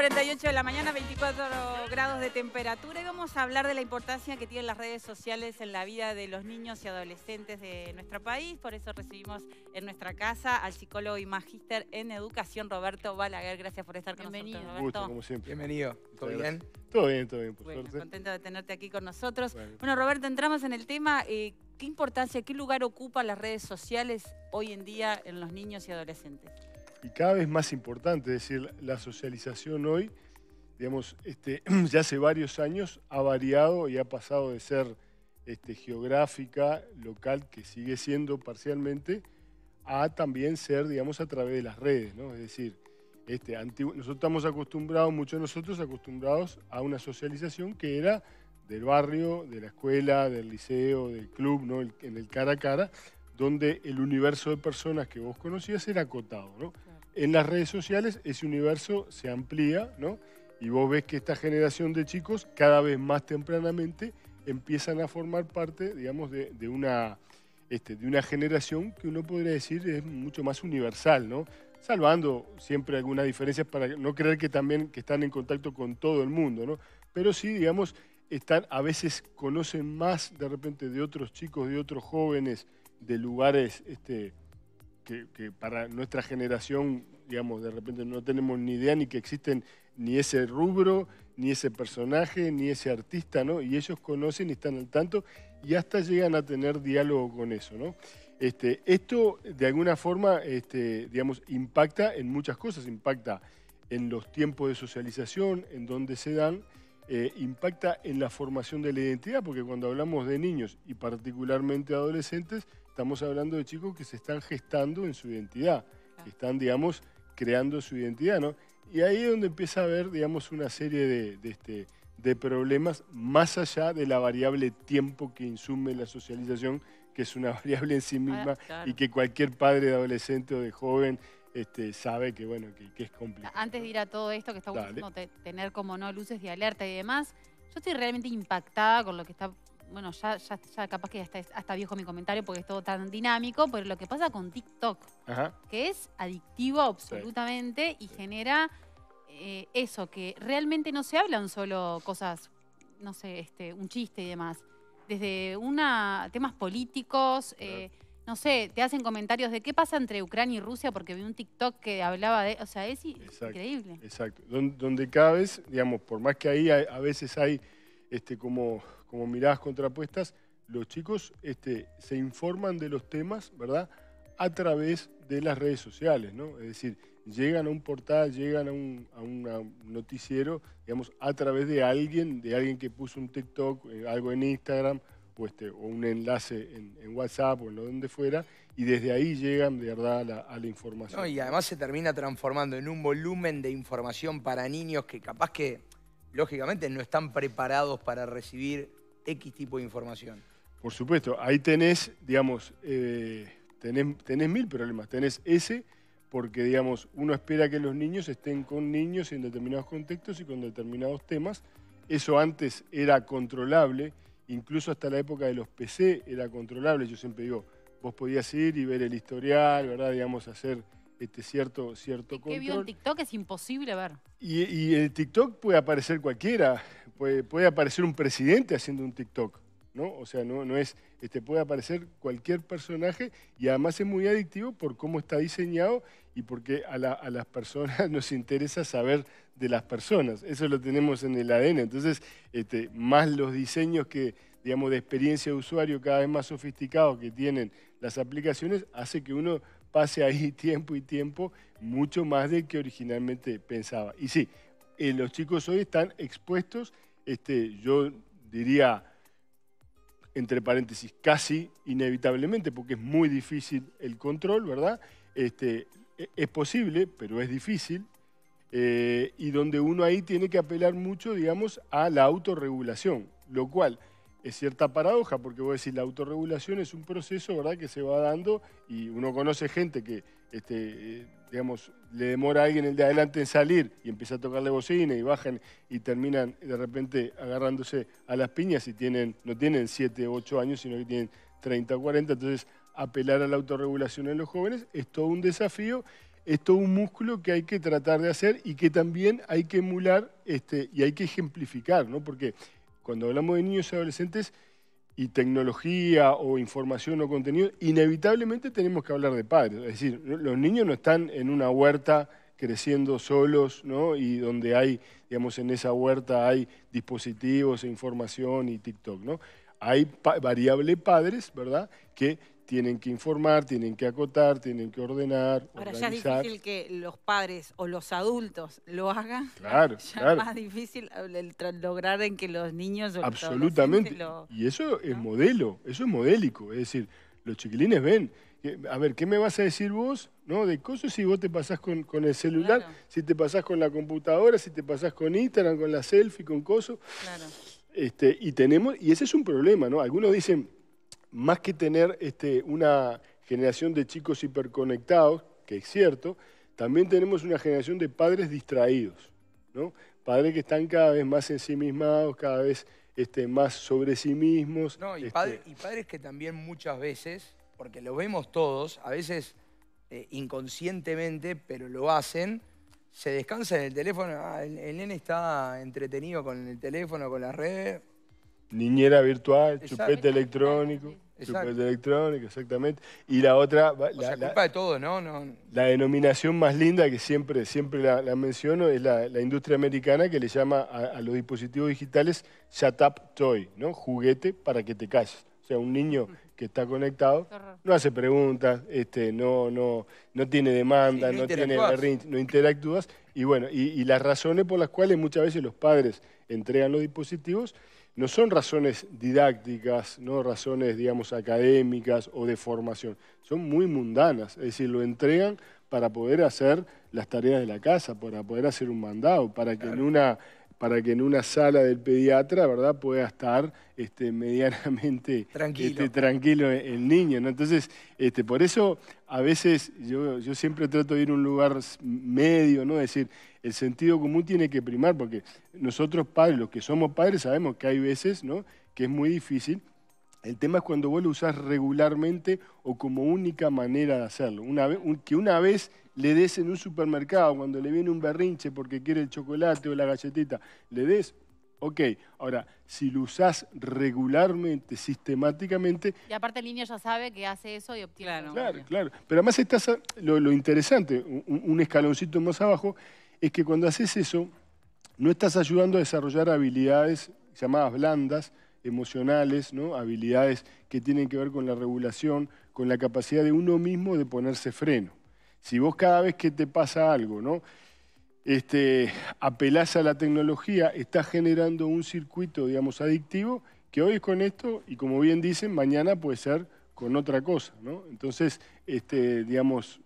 48 de la mañana, 24 grados de temperatura y vamos a hablar de la importancia que tienen las redes sociales en la vida de los niños y adolescentes de nuestro país. Por eso recibimos en nuestra casa al psicólogo y magíster en educación Roberto Balaguer. Gracias por estar con Bienvenido. nosotros, Roberto. Gusto, como siempre. Bienvenido. ¿Todo bien? Todo bien, todo bien, por bueno, contento de tenerte aquí con nosotros. Bueno, Roberto, entramos en el tema. Eh, ¿Qué importancia, qué lugar ocupan las redes sociales hoy en día en los niños y adolescentes? y cada vez más importante, es decir, la socialización hoy, digamos, este, ya hace varios años ha variado y ha pasado de ser este, geográfica, local, que sigue siendo parcialmente, a también ser, digamos, a través de las redes, ¿no? Es decir, este, nosotros estamos acostumbrados, muchos de nosotros acostumbrados a una socialización que era del barrio, de la escuela, del liceo, del club, ¿no? en el cara a cara, donde el universo de personas que vos conocías era acotado. ¿no? En las redes sociales ese universo se amplía, ¿no? Y vos ves que esta generación de chicos cada vez más tempranamente empiezan a formar parte, digamos, de, una, este, de una generación que uno podría decir es mucho más universal, ¿no? Salvando siempre algunas diferencias para no creer que también que están en contacto con todo el mundo, ¿no? Pero sí, digamos, están, a veces conocen más de repente de otros chicos, de otros jóvenes, de lugares este, que, para nuestra generación, digamos, de repente no tenemos ni idea ni que existen ni ese rubro, ni ese personaje, ni ese artista, ¿no? Y ellos conocen y están al tanto y hasta llegan a tener diálogo con eso, ¿no? Este, esto de alguna forma, este, digamos, impacta en muchas cosas, impacta en los tiempos de socialización, en donde se dan, eh, impacta en la formación de la identidad, porque cuando hablamos de niños y particularmente adolescentes, Estamos hablando de chicos que se están gestando en su identidad, que están, digamos, creando su identidad, ¿no? Y ahí es donde empieza a haber, digamos, una serie de, este, de problemas más allá de la variable tiempo que insume la socialización, que es una variable en sí ah, misma y que cualquier padre de adolescente o de joven este, sabe que, bueno, que, es complicado. Antes de ir a todo esto que está buscando tener como no luces de alerta y demás, yo estoy realmente impactada con lo que está bueno, ya, ya, capaz que ya está, hasta viejo mi comentario porque es todo tan dinámico, pero lo que pasa con TikTok, que es adictivo absolutamente y genera eh, eso, que realmente no se hablan solo cosas, no sé, este, un chiste y demás. Desde una, temas políticos, eh, no sé, te hacen comentarios de qué pasa entre Ucrania y Rusia, porque vi un TikTok que hablaba de. O sea, es increíble. Exacto. Donde, cada vez, digamos, por más que ahí a, a veces hay este como como miradas contrapuestas, los chicos este, se informan de los temas, ¿verdad? A través de las redes sociales, ¿no? Es decir, llegan a un portal, llegan a un, noticiero, digamos, a través de alguien, de alguien que puso un TikTok, eh, algo en Instagram, o, este, un enlace en, WhatsApp o en lo donde fuera, y desde ahí llegan de verdad a la, información. y además se termina transformando en un volumen de información para niños que capaz que, lógicamente, no están preparados para recibir X tipo de información. Por supuesto, ahí tenés, digamos, eh, tenés, tenés mil problemas. Tenés ese, porque, digamos, uno espera que los niños estén con niños en determinados contextos y con determinados temas. Eso antes era controlable, incluso hasta la época de los PC era controlable. Yo siempre digo, vos podías ir y ver el historial, ¿verdad? Digamos, hacer este, cierto, cierto ¿Qué vio en TikTok? Es imposible ver. Y, el TikTok puede aparecer cualquiera, puede, puede, aparecer un presidente haciendo un TikTok, ¿no? O sea, no, no es, este, puede aparecer cualquier personaje y además es muy adictivo por cómo está diseñado y porque a, a las personas nos interesa saber de las personas. Eso lo tenemos en el ADN. Entonces, este, más los diseños que, digamos, de experiencia de usuario cada vez más sofisticados que tienen las aplicaciones, hace que uno pase ahí tiempo y tiempo, mucho más de que originalmente pensaba. Y sí, eh, los chicos hoy están expuestos, este, yo diría, entre paréntesis, casi inevitablemente, porque es muy difícil el control, ¿verdad? Este, e, es posible, pero es difícil, eh, y donde uno ahí tiene que apelar mucho, digamos, a la autorregulación, lo cual es cierta paradoja, porque vos decís, la autorregulación es un proceso ¿verdad? que se va dando y uno conoce gente que, este, eh, digamos, le demora a alguien el de adelante en salir y empieza a tocarle bocina y bajan y terminan de repente agarrándose a las piñas y tienen, no tienen 7, 8 años, sino que tienen 30 o 40. Entonces, apelar a la autorregulación en los jóvenes es todo un desafío, es todo un músculo que hay que tratar de hacer y que también hay que emular este, y hay que ejemplificar, ¿no? Porque cuando hablamos de niños y adolescentes y tecnología o información o contenido, inevitablemente tenemos que hablar de padres. Es decir, los niños no están en una huerta creciendo solos, ¿no? Y donde hay, digamos, en esa huerta hay dispositivos e información y TikTok, ¿no? Hay variable padres, ¿verdad? Que tienen que informar, tienen que acotar, tienen que ordenar. Ahora ya es difícil que los padres o los adultos lo hagan. Claro, ya Es más difícil eh, lograr en que los niños o Absolutamente. Y eso es modelo, eso es modélico. Es decir, los chiquilines ven. A ver, ¿qué me vas a decir vos ¿no? de cosas si vos te pasás con, el celular, si te pasás con la computadora, si te pasás con Instagram, con la selfie, con cosas? Claro. Este, y tenemos, y ese es un problema, ¿no? Algunos dicen, más que tener este, una generación de chicos hiperconectados, que es cierto, también tenemos una generación de padres distraídos, ¿no? Padres que están cada vez más ensimismados, cada vez este, más sobre sí mismos. Este y, padres que también muchas veces, porque lo vemos todos, a veces eh, inconscientemente, pero lo hacen, se descansa en el teléfono, ah, el, el, nene está entretenido con el teléfono, con las redes, Niñera virtual, chupete electrónico. Chupete electrónico, exactamente. Y la otra... La, o culpa de todo, ¿no? La denominación más linda que siempre, siempre la, menciono es la, industria americana que le llama a, los dispositivos digitales shut up toy, ¿no? Juguete para que te calles. O sea, un niño que está conectado no hace preguntas, este, no, no, no tiene demanda, no, tiene no interactúas. Y bueno, y las razones por las cuales muchas veces los padres entregan los dispositivos no son razones didácticas, no razones, digamos, académicas o de formación. Son muy mundanas, es decir, lo entregan para poder hacer las tareas de la casa, para poder hacer un mandado, para que en una para que en una sala del pediatra, ¿verdad?, pueda estar este, medianamente tranquilo, este, tranquilo el niño, ¿no? Entonces, este, por eso a veces yo, yo, siempre trato de ir a un lugar medio, ¿no? Es decir, el sentido común tiene que primar, porque nosotros padres, los que somos padres, sabemos que hay veces, ¿no?, que es muy difícil. El tema es cuando vos lo usás regularmente o como única manera de hacerlo. que una vez le des en un supermercado cuando le viene un berrinche porque quiere el chocolate o la galletita, le des, ok. Ahora, si lo usás regularmente, sistemáticamente... Y aparte el niño ya sabe que hace eso y obtiene... Claro, claro. claro. Pero además estás, lo, interesante, un, un escaloncito más abajo, es que cuando haces eso, no estás ayudando a desarrollar habilidades llamadas blandas, emocionales, ¿no? habilidades que tienen que ver con la regulación, con la capacidad de uno mismo de ponerse freno. Si vos cada vez que te pasa algo, ¿no? Este, apelás a la tecnología, estás generando un circuito, digamos, adictivo, que hoy es con esto y como bien dicen, mañana puede ser con otra cosa, ¿no? Entonces, este, digamos,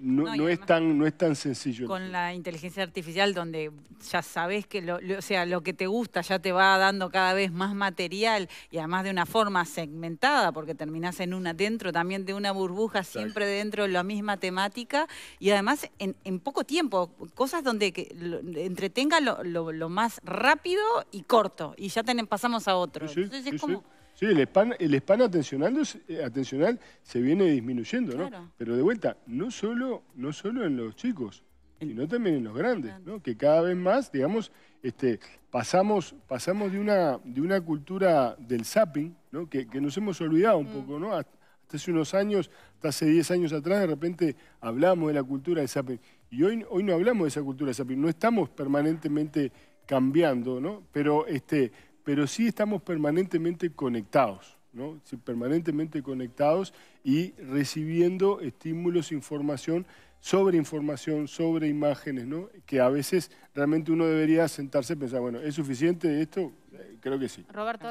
no, es tan, no es tan sencillo. Con la inteligencia artificial donde ya sabes que lo, sea, lo que te gusta ya te va dando cada vez más material y además de una forma segmentada, porque terminás en una, dentro también de una burbuja, siempre dentro de la misma temática y además en, poco tiempo, cosas donde que, entretenga lo, más rápido y corto y ya pasamos a otro. Entonces es como Sí, el spam el eh, atencional, se viene disminuyendo, ¿no? Pero de vuelta, no solo, no solo en los chicos, sino también en los grandes, ¿no? Que cada vez más, digamos, este, pasamos, pasamos de, una, de una cultura del zapping, ¿no? Que, nos hemos olvidado un mm. poco, ¿no? Hasta, hace unos años, hasta hace 10 años atrás, de repente hablamos de la cultura del zapping. Y hoy, hoy no hablamos de esa cultura del zapping, no estamos permanentemente cambiando, ¿no? Pero este, pero sí estamos permanentemente conectados, ¿no? permanentemente conectados y recibiendo estímulos, información, sobre información, sobre imágenes, ¿no? que a veces realmente uno debería sentarse y pensar, bueno, ¿es suficiente esto? Eh, creo que sí. Roberto,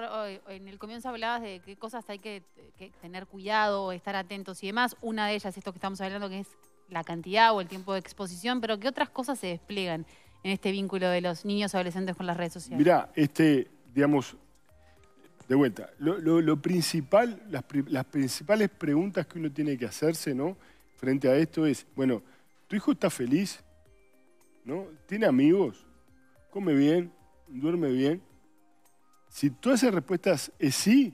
en el comienzo hablabas de qué cosas hay que, tener cuidado, estar atentos y demás. Una de ellas esto que estamos hablando, que es la cantidad o el tiempo de exposición, pero ¿qué otras cosas se despliegan en este vínculo de los niños adolescentes con las redes sociales? Mirá, este, digamos, de vuelta, lo, principal, las, principales preguntas que uno tiene que hacerse, ¿no? Frente a esto es, bueno, ¿tu hijo está feliz? ¿No? ¿Tiene amigos? ¿Come bien? ¿Duerme bien? Si todas esas respuestas es sí,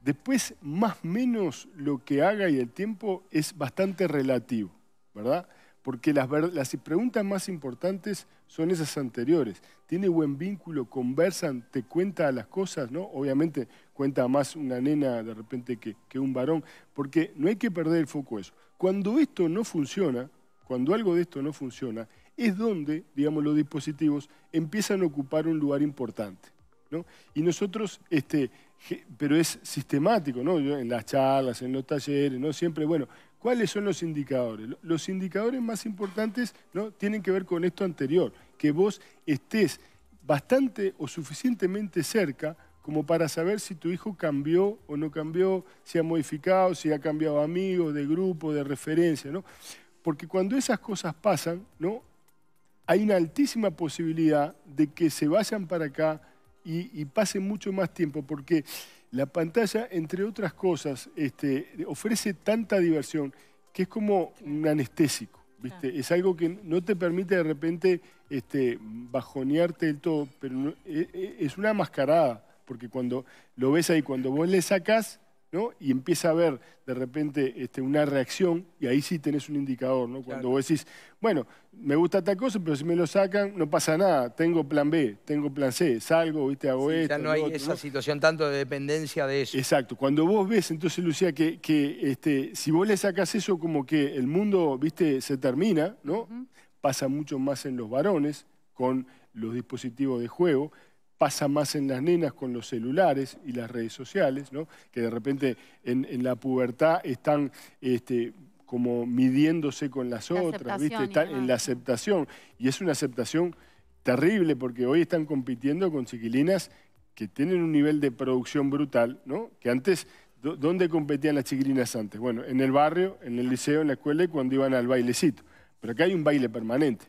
después más o menos lo que haga y el tiempo es bastante relativo, ¿verdad? Porque las, las preguntas más importantes son esas anteriores. Tiene buen vínculo, conversan, te cuenta las cosas, ¿no? Obviamente cuenta más una nena de repente que, un varón, porque no hay que perder el foco eso. Cuando esto no funciona, cuando algo de esto no funciona, es donde, digamos, los dispositivos empiezan a ocupar un lugar importante. ¿no? Y nosotros, este, pero es sistemático, ¿no? en las charlas, en los talleres, ¿no? Siempre, bueno, ¿Cuáles son los indicadores? Los indicadores más importantes ¿no? tienen que ver con esto anterior, que vos estés bastante o suficientemente cerca como para saber si tu hijo cambió o no cambió, si ha modificado, si ha cambiado amigos, de grupo, de referencia, ¿no? Porque cuando esas cosas pasan, ¿no? Hay una altísima posibilidad de que se vayan para acá y, y pasen mucho más tiempo, porque la pantalla, entre otras cosas, este, ofrece tanta diversión que es como un anestésico. ¿viste? Es algo que no te permite de repente este, bajonearte del todo, pero e, e, es, una mascarada, porque cuando lo ves ahí, cuando vos le sacas y empieza a haber de repente este, una reacción y ahí sí tenés un indicador, ¿no? Cuando vos decís, bueno, me gusta esta cosa, pero si me lo sacan no pasa nada, tengo plan B, tengo plan C, salgo, ¿viste? hago esto. Ya no hay esa situación tanto de dependencia de eso. Exacto. Cuando vos ves, entonces, Lucía, que, que este, si vos le sacas eso como que el mundo, ¿viste? Se termina, ¿no? Pasa mucho más en los varones con los dispositivos de juego, pasa más en las nenas con los celulares y las redes sociales, ¿no? que de repente en, la pubertad están este, como midiéndose con las otras, ¿viste? están en la aceptación. Y es una aceptación terrible porque hoy están compitiendo con chiquilinas que tienen un nivel de producción brutal, ¿no? que antes ¿Dónde competían las chiquilinas antes? Bueno, en el barrio, en el liceo, en la escuela y cuando iban al bailecito. Pero acá hay un baile permanente.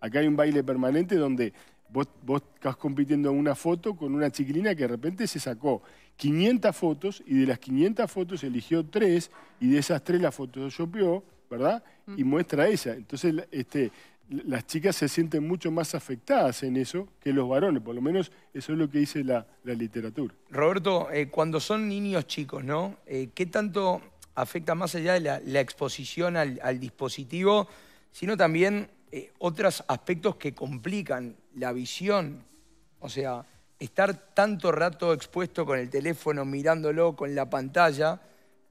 Acá hay un baile permanente donde Vos, estás compitiendo una foto con una chiquilina que de repente se sacó 500 fotos y de las 500 fotos eligió tres y de esas tres la photoshopeó, ¿verdad? Y muestra esa. Entonces, este, las chicas se sienten mucho más afectadas en eso que los varones, por lo menos eso es lo que dice la, literatura. Roberto, eh, cuando son niños chicos, ¿no? Eh, ¿Qué tanto afecta más allá de la, exposición al, dispositivo, sino también eh, otros aspectos que complican la visión. O sea, estar tanto rato expuesto con el teléfono, mirándolo con la pantalla,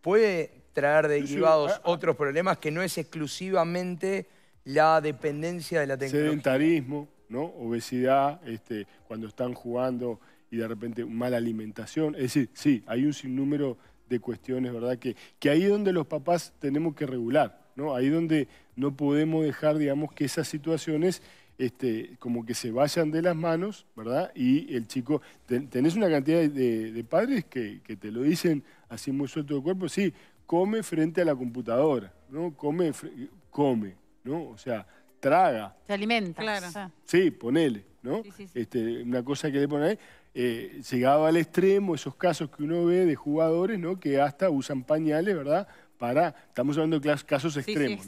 puede traer derivados otros problemas que no es exclusivamente la dependencia de la tecnología. Sedentarismo, ¿no? obesidad, este, cuando están jugando y de repente mala alimentación. Es decir, sí, hay un sinnúmero de cuestiones, ¿verdad? Que, que ahí es donde los papás tenemos que regular. ¿no? Ahí donde no podemos dejar, digamos, que esas situaciones este, como que se vayan de las manos, ¿verdad? Y el chico, tenés una cantidad de, padres que, te lo dicen así muy suelto de cuerpo, sí, come frente a la computadora, ¿no? Come, come, ¿no? O sea, traga. Se alimenta. Claro. Ah. Sí, ponele, ¿no? Este, una cosa que le ponen ahí. Eh, llegado al extremo, esos casos que uno ve de jugadores, Que hasta usan pañales, ¿verdad? estamos hablando de casos extremos,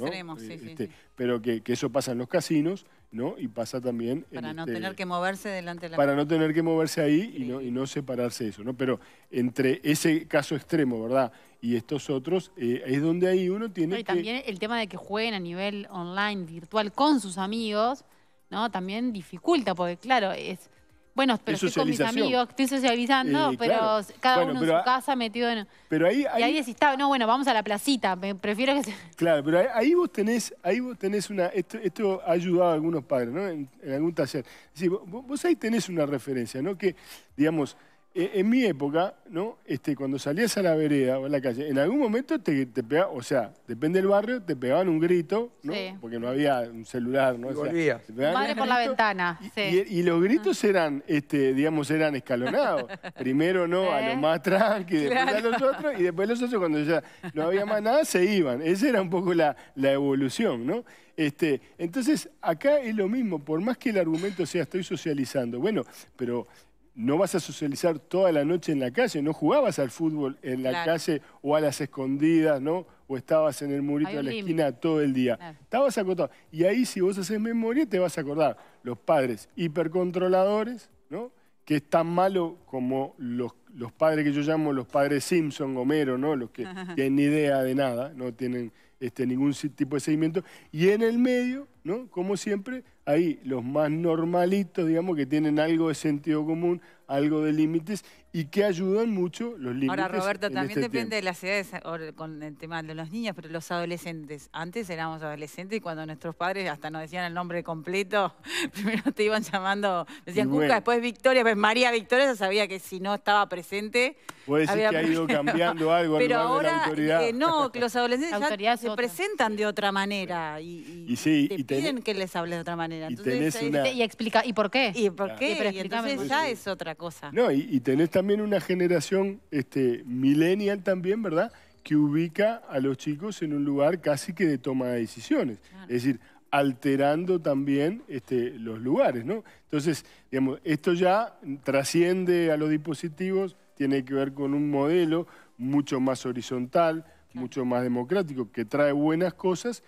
pero que, eso pasa en los casinos, ¿no? Y pasa también... Para no este tener que moverse delante de la... Para no tener que moverse ahí y no, y no, separarse eso, ¿no? Pero entre ese caso extremo, ¿verdad? Y estos otros, eh, es donde ahí uno tiene y también el tema de que jueguen a nivel online, virtual, con sus amigos, ¿no? También dificulta, porque claro, es bueno, pero estoy con mis amigos, estoy socializando, eh, pero cada uno en su casa metido en... Pero ahí, ahí, y ahí decís, no, bueno, vamos a la placita, me prefiero que se... Claro, pero ahí, vos tenés, ahí vos tenés una... Esto, ha ayudado a algunos padres, ¿no? En, algún taller. sí vos ahí tenés una referencia, ¿no? Que, digamos en mi época, ¿no? Este, cuando salías a la vereda o a la calle, en algún momento te, te o sea, depende del barrio, te pegaban un grito, ¿no? Porque no había un celular, ¿no? volvía. Madre por la ventana. Y, los gritos eran, este, digamos, eran escalonados. Primero, ¿no? A ¿Eh? los más tranqui, después a los otros, y después los otros, cuando ya no había más nada, se iban. Esa era un poco la, evolución, ¿no? Este, entonces, acá es lo mismo, por más que el argumento sea estoy socializando, bueno, pero no vas a socializar toda la noche en la calle, no jugabas al fútbol en la calle o a las escondidas, ¿no? O estabas en el murito de la esquina todo el día. Estabas acotado. Y ahí si vos haces memoria te vas a acordar. Los padres hipercontroladores, ¿no? Que es tan malo como los, padres que yo llamo los padres Simpson, Homero, ¿no? Los que tienen idea de nada, no tienen este, ningún tipo de seguimiento. Y en el medio, ¿no? Como siempre, Ahí los más normalitos, digamos, que tienen algo de sentido común, algo de límites, y que ayudan mucho los límites. Ahora, Roberto, también este depende de las edades, con el tema de los niños, pero los adolescentes. Antes éramos adolescentes y cuando nuestros padres hasta nos decían el nombre completo, primero te iban llamando, decían después Victoria, pues María Victoria, ya sabía que si no estaba presente. Puede ser que ha ido cambiando algo pero ahora, de la autoridad. Eh, no, que los adolescentes ya se presentan de otra manera y, te piden que les hables de otra manera. y, eh, explica, ¿y por qué? ¿Y por qué? entonces ya es otra cosa. No, y, tenés también también una generación este, millennial también, ¿verdad? Que ubica a los chicos en un lugar casi que de toma de decisiones. Es decir, alterando también este, los lugares, ¿no? Entonces, digamos, esto ya trasciende a los dispositivos, tiene que ver con un modelo mucho más horizontal, mucho más democrático, que trae buenas cosas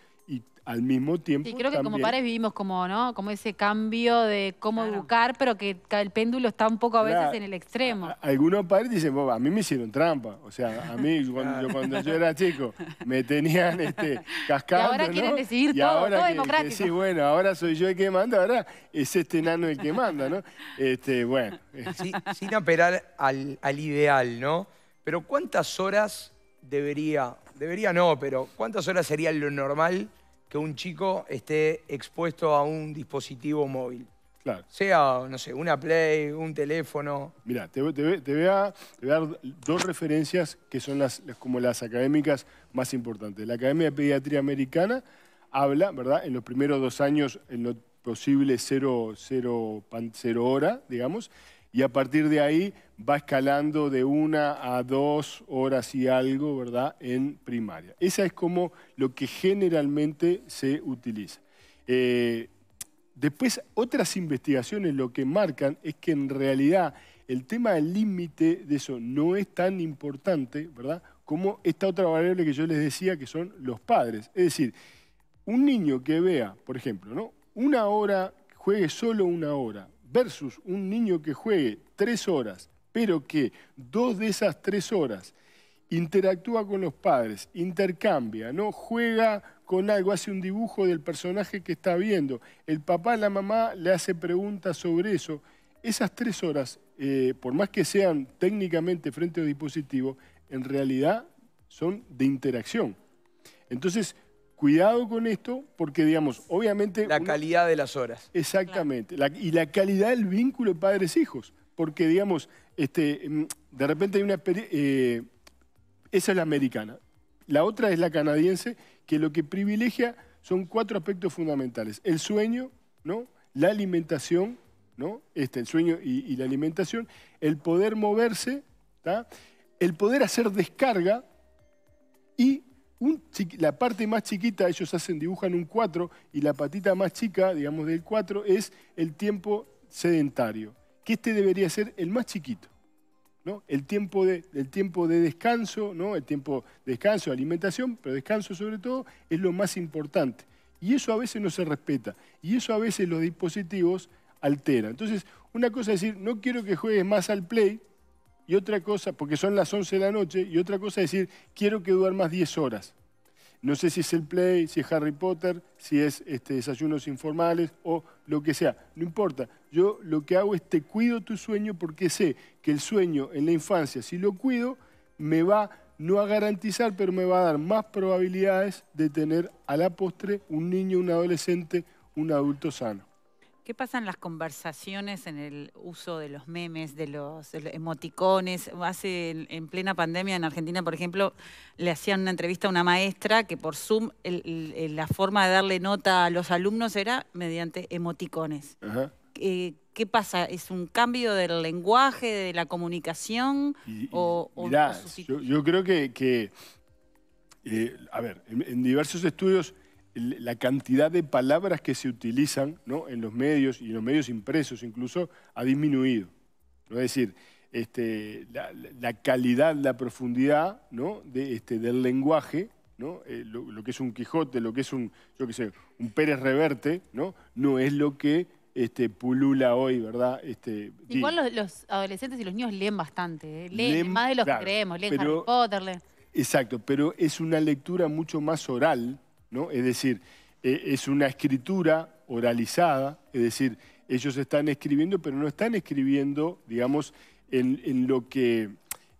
al mismo tiempo. Y creo que como padres vivimos como, ¿no? Como ese cambio de cómo educar, pero que el péndulo está un poco a veces en el extremo. algunos padres dicen, a mí me hicieron trampa. O sea, a mí cuando, yo, era chico me tenían este, Y ahora quieren decidir todo, democrático. sí, bueno, ahora soy yo el que manda, ahora es este nano el que manda, ¿no? Este, bueno. sin apelar al, al ideal, ¿no? Pero ¿cuántas horas debería, debería no, pero ¿cuántas horas sería lo normal que un chico esté expuesto a un dispositivo móvil. Claro. Sea, no sé, una Play, un teléfono. Mira, te, voy a, dar dos referencias que son las, como las académicas más importantes. La Academia de Pediatría Americana habla, ¿verdad? En los primeros dos años, en lo posible cero, cero hora, digamos y a partir de ahí va escalando de una a dos horas y algo, ¿verdad?, en primaria. Esa es como lo que generalmente se utiliza. Eh, después, otras investigaciones lo que marcan es que en realidad el tema del límite de eso no es tan importante, ¿verdad?, como esta otra variable que yo les decía que son los padres. Es decir, un niño que vea, por ejemplo, ¿no? una hora, juegue solo una hora, versus un niño que juegue tres horas, pero que dos de esas tres horas interactúa con los padres, intercambia, ¿no? Juega con algo, hace un dibujo del personaje que está viendo. El papá, la mamá le hace preguntas sobre eso. Esas tres horas, eh, por más que sean técnicamente frente a dispositivo, en realidad son de interacción. Entonces, cuidado con esto, porque digamos, obviamente... La calidad de las horas. Exactamente, y la calidad del vínculo de padres-hijos, porque digamos, este, mm, de repente hay una... Eh, esa es la americana, la otra es la canadiense, que lo que privilegia son cuatro aspectos fundamentales, el sueño, ¿no? la alimentación, ¿no? este, el sueño y, la alimentación, el poder moverse, el poder hacer descarga y la parte más chiquita, ellos hacen, dibujan un 4, y la patita más chica, digamos, del 4 es el tiempo sedentario, que este debería ser el más chiquito. ¿no? El, tiempo de, el tiempo de descanso, ¿no? el tiempo de descanso, alimentación, pero descanso sobre todo, es lo más importante. Y eso a veces no se respeta. Y eso a veces los dispositivos alteran. Entonces, una cosa es decir, no quiero que juegues más al play, y otra cosa, porque son las 11 de la noche, y otra cosa es decir, quiero que más 10 horas. No sé si es el Play, si es Harry Potter, si es este, desayunos informales o lo que sea. No importa. Yo lo que hago es te cuido tu sueño porque sé que el sueño en la infancia, si lo cuido, me va no a garantizar, pero me va a dar más probabilidades de tener a la postre un niño, un adolescente, un adulto sano. ¿Qué pasan las conversaciones en el uso de los memes, de los, emoticones? Hace en, plena pandemia en Argentina, por ejemplo, le hacían una entrevista a una maestra que por Zoom la forma de darle nota a los alumnos era mediante emoticones. Eh, ¿Qué pasa? ¿Es un cambio del lenguaje, de la comunicación? yo, creo que, eh, a ver, en diversos estudios la cantidad de palabras que se utilizan en los medios y en los medios impresos incluso ha disminuido. Es decir, este, la, calidad, la profundidad de, este, del lenguaje, eh, lo, que es un Quijote, lo que es un, un Pérez Reverte, no, no es lo que este, pulula hoy, ¿verdad? Este, Igual los, adolescentes y los niños leen bastante, ¿eh? leen, más de los que creemos, leen Harry Potter, Exacto, pero es una lectura mucho más oral, ¿no? Es decir, e, es una escritura oralizada, es decir, ellos están escribiendo, pero no están escribiendo, digamos, en, lo que,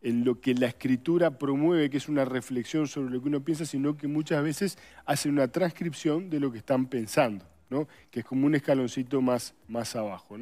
en lo que la escritura promueve, que es una reflexión sobre lo que uno piensa, sino que muchas veces hacen una transcripción de lo que están pensando, ¿no? que es como un escaloncito más, más abajo.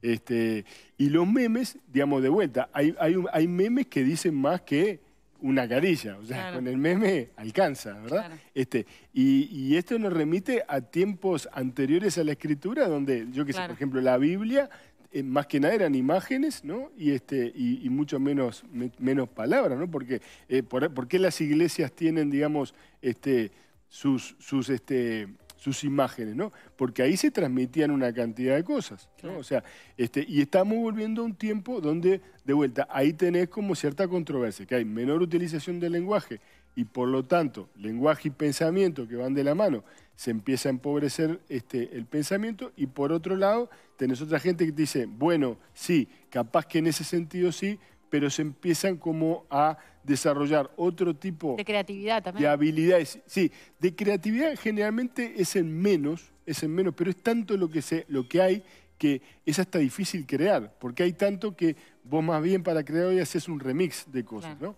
Este, y los memes, digamos, de vuelta, hay, hay, hay memes que dicen más que una carilla, o sea, con el meme alcanza, ¿verdad? Este, y, esto nos remite a tiempos anteriores a la escritura, donde, yo que sé, por ejemplo, la Biblia, eh, más que nada eran imágenes, ¿no? Y, este, y, mucho menos, menos palabras, ¿no? Porque, eh, qué las iglesias tienen, digamos, este, sus, sus este, sus imágenes, ¿no? Porque ahí se transmitían una cantidad de cosas, O sea, este, y estamos volviendo a un tiempo donde, de vuelta, ahí tenés como cierta controversia, que hay menor utilización del lenguaje y por lo tanto, lenguaje y pensamiento que van de la mano, se empieza a empobrecer este, el pensamiento y por otro lado, tenés otra gente que dice, bueno, sí, capaz que en ese sentido sí, pero se empiezan como a desarrollar otro tipo... De creatividad también. De habilidades. Sí, de creatividad generalmente es en menos, es en menos, pero es tanto lo que, se, lo que hay que es hasta difícil crear, porque hay tanto que vos más bien para crear hoy haces un remix de cosas, ¿no?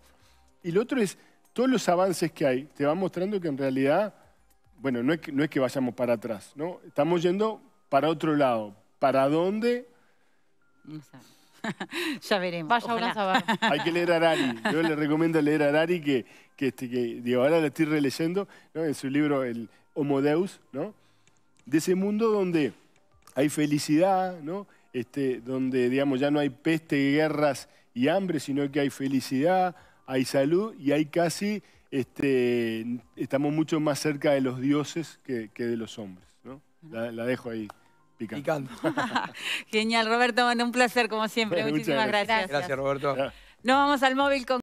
Y lo otro es, todos los avances que hay te van mostrando que en realidad, bueno, no es que, no es que vayamos para atrás, ¿no? Estamos yendo para otro lado. ¿Para dónde? No sé. ya veremos. Vaya Hay que leer a Arari. Yo le recomiendo leer a Arari, que, este, que ahora la estoy releyendo, ¿no? en su libro El Homo ¿no? de ese mundo donde hay felicidad, ¿no? Este, donde digamos, ya no hay peste, guerras y hambre, sino que hay felicidad, hay salud y hay casi, este, estamos mucho más cerca de los dioses que, de los hombres. ¿no? la dejo ahí. Picando. Genial, Roberto. Bueno, un placer como siempre. Muchísimas gracias. gracias. Gracias, Roberto. Nos vamos al móvil con...